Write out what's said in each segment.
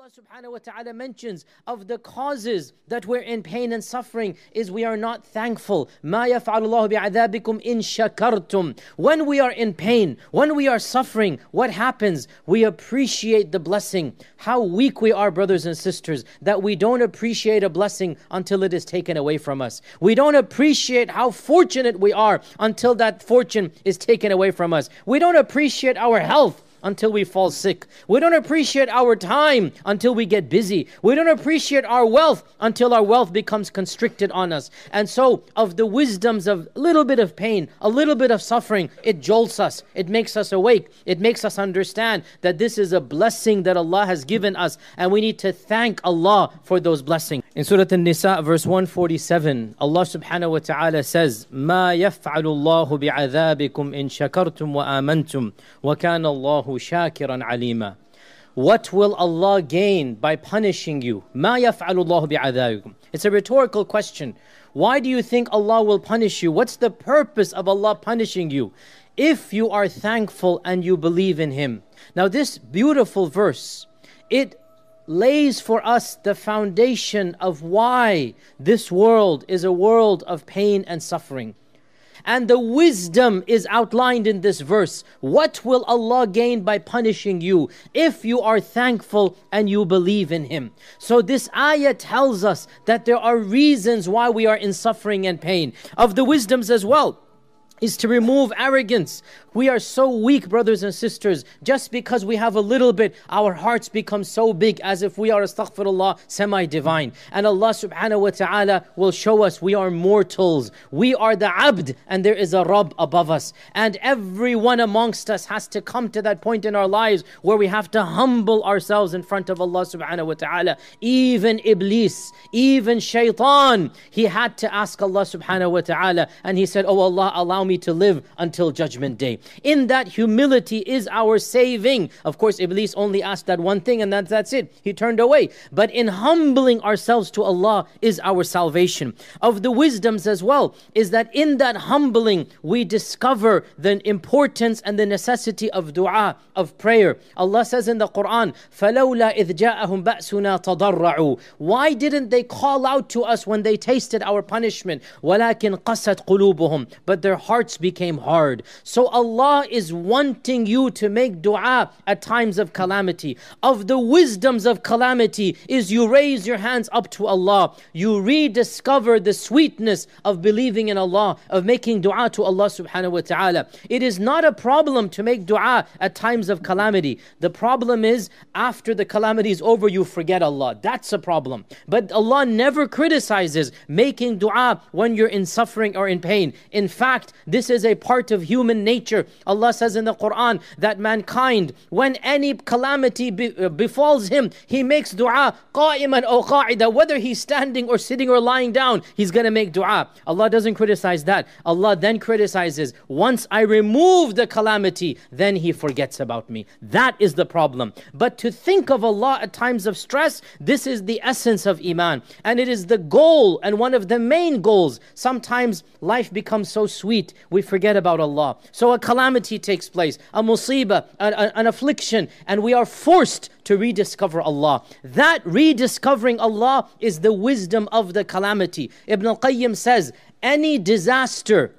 Allah subhanahu wa ta'ala mentions of the causes that we're in pain and suffering is we are not thankful. مَا يَفْعَلُ اللَّهُ بِعَذَابِكُمْ إِن شَكَرْتُمْ When we are in pain, when we are suffering, what happens? We appreciate the blessing. How weak we are, brothers and sisters, that we don't appreciate a blessing until it is taken away from us. We don't appreciate how fortunate we are until that fortune is taken away from us. We don't appreciate our health until we fall sick. We don't appreciate our time until we get busy. We don't appreciate our wealth until our wealth becomes constricted on us. And so, of the wisdoms of a little bit of pain, a little bit of suffering, it jolts us, it makes us awake, it makes us understand that this is a blessing that Allah has given us, and we need to thank Allah for those blessings. In Surah An-Nisa, verse 147, Allah subhanahu wa ta'ala says, مَا يَفْعَلُ اللَّهُ بِعَذَابِكُمْ إِن شَكَرْتُمْ وَآمَنْتُمْ وَكَانَ اللَّهُ شَاكِرًا عَلِيمًا What will Allah gain by punishing you? مَا يَفْعَلُ اللَّهُ بِعَذَابِكُمْ It's a rhetorical question. Why do you think Allah will punish you? What's the purpose of Allah punishing you? If you are thankful and you believe in Him. Now this beautiful verse, it lays for us the foundation of why this world is a world of pain and suffering. And the wisdom is outlined in this verse. What will Allah gain by punishing you if you are thankful and you believe in Him? So, this ayah tells us that there are reasons why we are in suffering and pain, of the wisdoms as well is to remove arrogance. We are so weak, brothers and sisters. Just because we have a little bit, our hearts become so big as if we are, astaghfirullah, semi divine. And Allah subhanahu wa ta'ala will show us we are mortals. We are the abd, and there is a Rab above us. And everyone amongst us has to come to that point in our lives where we have to humble ourselves in front of Allah subhanahu wa ta'ala. Even Iblis, even Shaitan, he had to ask Allah subhanahu wa ta'ala, and he said, Oh Allah, allow me me to live until judgment day. In that humility is our saving. Of course, Iblis only asked that one thing and that, that's it. He turned away. But in humbling ourselves to Allah is our salvation. Of the wisdoms as well is that in that humbling we discover the importance and the necessity of dua, of prayer. Allah says in the Quran, فَلَوْلَا إِذْ جَاءَهُمْ بَأْسُنَا تَضَرَّعُوا Why didn't they call out to us when they tasted our punishment? وَلَكِنْ قَسَتْ قُلُوبُهُمْ But their heart hearts became hard. So Allah is wanting you to make dua at times of calamity. Of the wisdoms of calamity is you raise your hands up to Allah. You rediscover the sweetness of believing in Allah, of making dua to Allah subhanahu wa ta'ala. It is not a problem to make dua at times of calamity. The problem is after the calamity is over, you forget Allah. That's a problem. But Allah never criticizes making dua when you're in suffering or in pain. In fact, this is a part of human nature. Allah says in the Quran that mankind, when any calamity be, uh, befalls him, he makes dua qa'iman or qa'ida. Whether he's standing or sitting or lying down, he's going to make dua. Allah doesn't criticize that. Allah then criticizes, once I remove the calamity, then he forgets about me. That is the problem. But to think of Allah at times of stress, this is the essence of Iman. And it is the goal and one of the main goals. Sometimes life becomes so sweet we forget about Allah. So a calamity takes place, a musibah, an, an affliction, and we are forced to rediscover Allah. That rediscovering Allah is the wisdom of the calamity. Ibn al Qayyim says, any disaster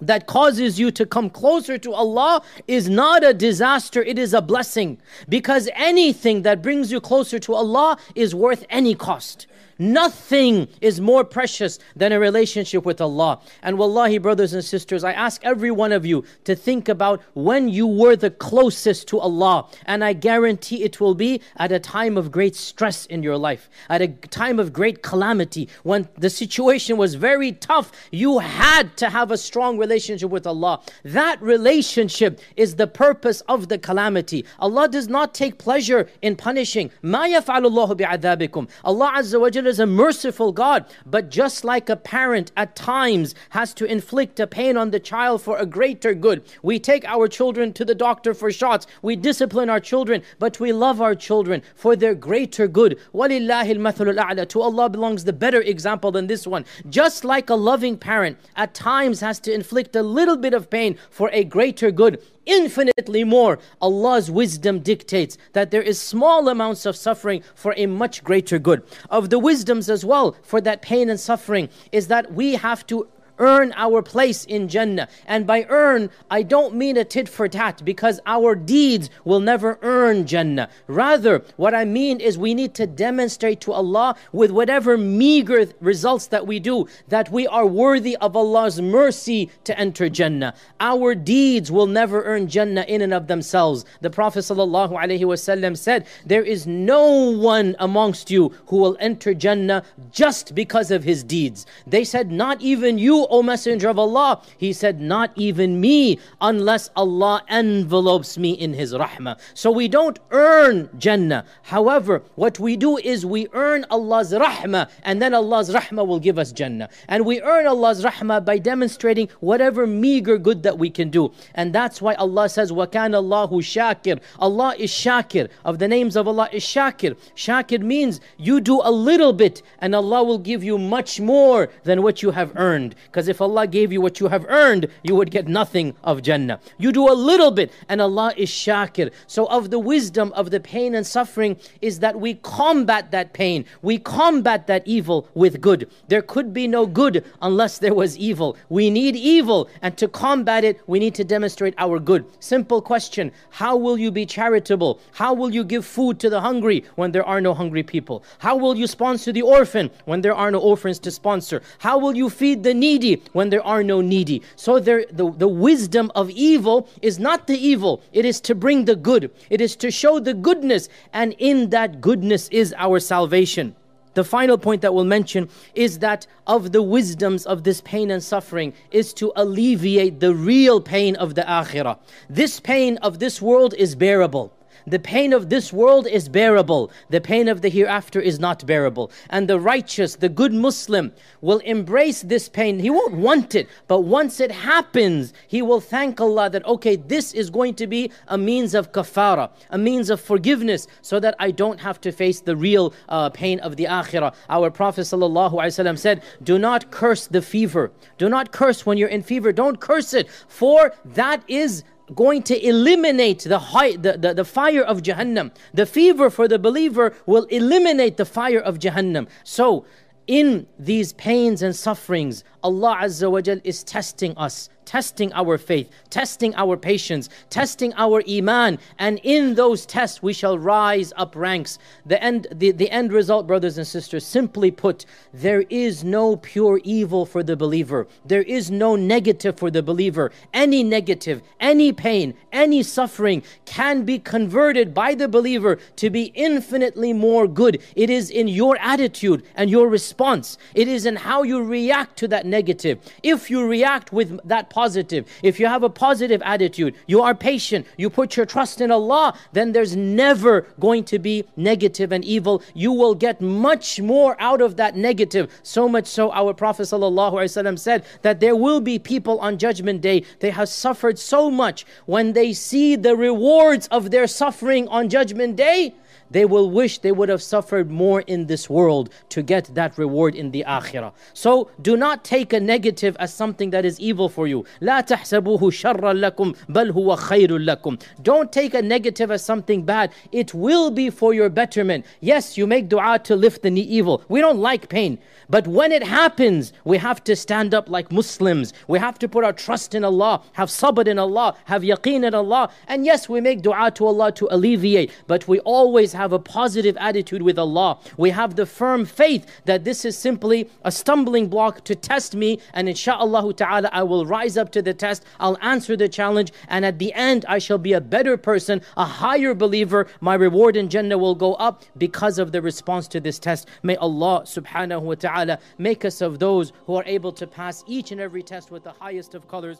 that causes you to come closer to Allah is not a disaster, it is a blessing. Because anything that brings you closer to Allah is worth any cost. Nothing is more precious than a relationship with Allah. And wallahi, brothers and sisters, I ask every one of you to think about when you were the closest to Allah. And I guarantee it will be at a time of great stress in your life, at a time of great calamity, when the situation was very tough. You had to have a strong relationship with Allah. That relationship is the purpose of the calamity. Allah does not take pleasure in punishing. Allah Azza wa Jalla is a merciful God, but just like a parent at times has to inflict a pain on the child for a greater good, we take our children to the doctor for shots, we discipline our children, but we love our children for their greater good. وَلِلَّهِ الْمَثَلُ Allah. To Allah belongs the better example than this one. Just like a loving parent at times has to inflict a little bit of pain for a greater good, infinitely more. Allah's wisdom dictates that there is small amounts of suffering for a much greater good. Of the wisdoms as well for that pain and suffering is that we have to earn our place in Jannah. And by earn, I don't mean a tit for tat because our deeds will never earn Jannah. Rather, what I mean is we need to demonstrate to Allah with whatever meager results that we do that we are worthy of Allah's mercy to enter Jannah. Our deeds will never earn Jannah in and of themselves. The Prophet ﷺ said, There is no one amongst you who will enter Jannah just because of his deeds. They said, Not even you, O Messenger of Allah? He said, Not even me, unless Allah envelopes me in His rahmah. So we don't earn Jannah. However, what we do is we earn Allah's rahmah, and then Allah's rahmah will give us Jannah. And we earn Allah's rahmah by demonstrating whatever meager good that we can do. And that's why Allah says, وَكَانَ Allahu shakir. Allah is shakir. Of the names of Allah is shakir. Shakir means you do a little bit, and Allah will give you much more than what you have earned. Because if Allah gave you what you have earned, you would get nothing of Jannah. You do a little bit, and Allah is shakir. So, of the wisdom of the pain and suffering is that we combat that pain, we combat that evil with good. There could be no good unless there was evil. We need evil, and to combat it, we need to demonstrate our good. Simple question How will you be charitable? How will you give food to the hungry when there are no hungry people? How will you sponsor the orphan when there are no orphans to sponsor? How will you feed the needy? needy when there are no needy. So there, the, the wisdom of evil is not the evil, it is to bring the good, it is to show the goodness, and in that goodness is our salvation. The final point that we'll mention is that of the wisdoms of this pain and suffering is to alleviate the real pain of the akhirah. This pain of this world is bearable. The pain of this world is bearable, the pain of the hereafter is not bearable. And the righteous, the good Muslim, will embrace this pain. He won't want it, but once it happens, he will thank Allah that, okay, this is going to be a means of kafara, a means of forgiveness, so that I don't have to face the real uh, pain of the akhirah. Our Prophet ﷺ said, Do not curse the fever. Do not curse when you're in fever. Don't curse it, for that is going to eliminate the, high, the, the, the, fire of Jahannam. The fever for the believer will eliminate the fire of Jahannam. So, in these pains and sufferings, Allah Azza wa Jal is testing us, testing our faith, testing our patience, testing our iman, and in those tests we shall rise up ranks. The end, the, the end result, brothers and sisters, simply put, there is no pure evil for the believer. There is no negative for the believer. Any negative, any pain, any suffering can be converted by the believer to be infinitely more good. It is in your attitude and your response. It is in how you react to that negative negative, if you react with that positive, if you have a positive attitude, you are patient, you put your trust in Allah, then there's never going to be negative and evil. You will get much more out of that negative. So much so, our Prophet ﷺ said that there will be people on Judgment Day, they have suffered so much when they see the rewards of their suffering on Judgment Day they will wish they would have suffered more in this world to get that reward in the akhirah. So do not take a negative as something that is evil for you. لا تحسبوه شرا لكم بل هو خير لكم. Don't take a negative as something bad. It will be for your betterment. Yes, you make dua to lift the evil. We don't like pain. But when it happens, we have to stand up like Muslims. We have to put our trust in Allah, have sabr in Allah, have yaqeen in Allah. And yes, we make dua to Allah to alleviate, but we always have a positive attitude with Allah. We have the firm faith that this is simply a stumbling block to test me, and inshaAllah ta'ala, I will rise up to the test, I'll answer the challenge, and at the end, I shall be a better person, a higher believer. My reward in Jannah will go up because of the response to this test. May Allah subhanahu wa ta'ala make us of those who are able to pass each and every test with the highest of colors.